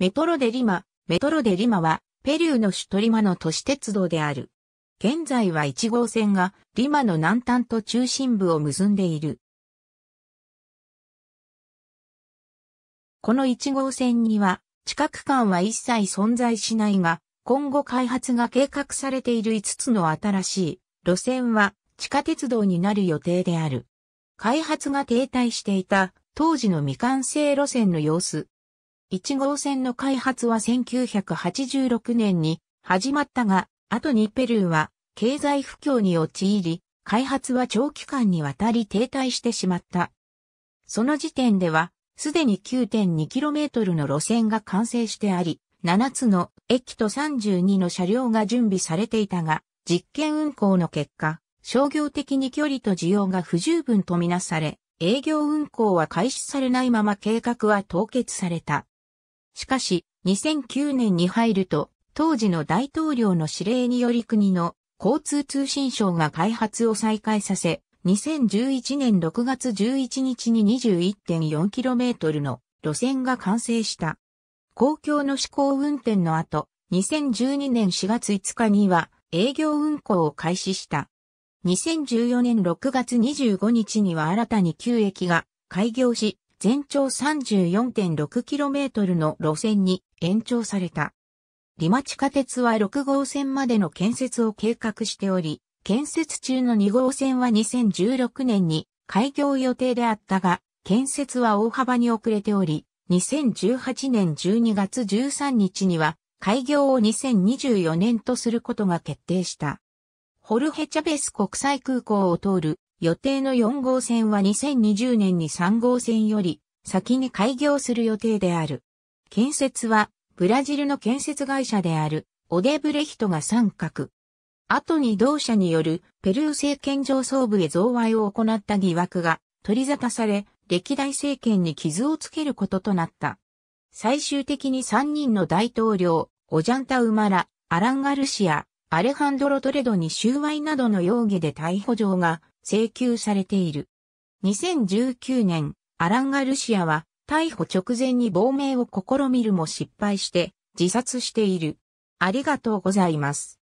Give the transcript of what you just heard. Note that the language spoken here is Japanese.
メトロデリマ、メトロデリマは、ペルーの首都リマの都市鉄道である。現在は1号線が、リマの南端と中心部を結んでいる。この1号線には、地下区間は一切存在しないが、今後開発が計画されている5つの新しい路線は地下鉄道になる予定である。開発が停滞していた当時の未完成路線の様子、1号線の開発は1986年に始まったが、後にペルーは経済不況に陥り、開発は長期間にわたり停滞してしまった。その時点では、すでに 9.2km の路線が完成してあり、7つの駅と32の車両が準備されていたが、実験運行の結果、商業的に距離と需要が不十分とみなされ、営業運行は開始されないまま計画は凍結された。しかし、2009年に入ると、当時の大統領の指令により国の交通通信省が開発を再開させ、2011年6月11日に 21.4km の路線が完成した。公共の試行運転の後、2012年4月5日には営業運行を開始した。2014年6月25日には新たに9駅が開業し、全長 34.6km の路線に延長された。リマ地下鉄は6号線までの建設を計画しており、建設中の2号線は2016年に開業予定であったが、建設は大幅に遅れており、2018年12月13日には開業を2024年とすることが決定した。ホルヘチャベス国際空港を通る予定の4号線は2020年に3号線より先に開業する予定である。建設はブラジルの建設会社であるオデブレヒトが参画。後に同社によるペルー政権上層部へ贈賄を行った疑惑が取り沙汰され、歴代政権に傷をつけることとなった。最終的に3人の大統領、オジャンタ・ウマラ、アラン・ガルシア、アレハンドロ・トレドに収賄などの容疑で逮捕状が請求されている。2019年、アラン・ガルシアは逮捕直前に亡命を試みるも失敗して自殺している。ありがとうございます。